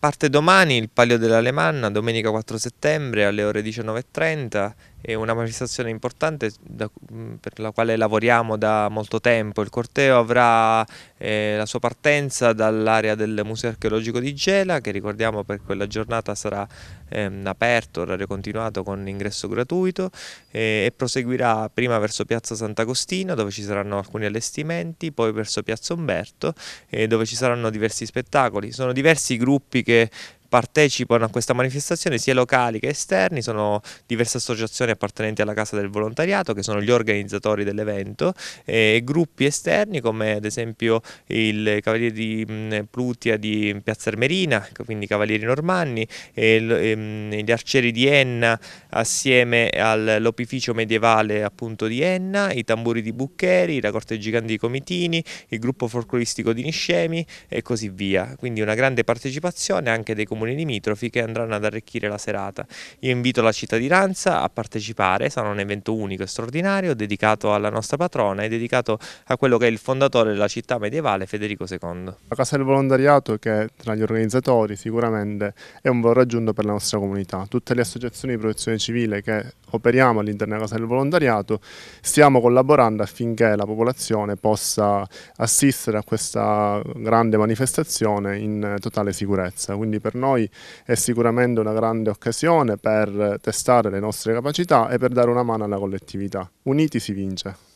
Parte domani il Palio dell'Alemanna, domenica 4 settembre alle ore 19.30 è una manifestazione importante da, mm, per la quale lavoriamo da molto tempo. Il corteo avrà eh, la sua partenza dall'area del Museo Archeologico di Gela, che ricordiamo per quella giornata sarà ehm, aperto, orario continuato con ingresso gratuito, eh, e proseguirà prima verso Piazza Sant'Agostino, dove ci saranno alcuni allestimenti, poi verso Piazza Umberto, eh, dove ci saranno diversi spettacoli. Sono diversi gruppi che partecipano a questa manifestazione sia locali che esterni, sono diverse associazioni appartenenti alla Casa del Volontariato che sono gli organizzatori dell'evento e gruppi esterni come ad esempio il Cavalieri di Plutia di Piazza Armerina, quindi Cavalieri Normanni, ehm, gli Arcieri di Enna assieme all'opificio medievale appunto di Enna, i Tamburi di Buccheri, la Corte Gigante di Comitini, il gruppo folcloristico di Niscemi e così via. Quindi una grande partecipazione anche dei comuni comuni limitrofi che andranno ad arricchire la serata. Io invito la cittadinanza a partecipare, sarà un evento unico e straordinario dedicato alla nostra patrona e dedicato a quello che è il fondatore della città medievale Federico II. La Casa del Volontariato che tra gli organizzatori sicuramente è un valore aggiunto per la nostra comunità. Tutte le associazioni di protezione civile che operiamo all'interno della casa del volontariato, stiamo collaborando affinché la popolazione possa assistere a questa grande manifestazione in totale sicurezza. Quindi per noi è sicuramente una grande occasione per testare le nostre capacità e per dare una mano alla collettività. Uniti si vince.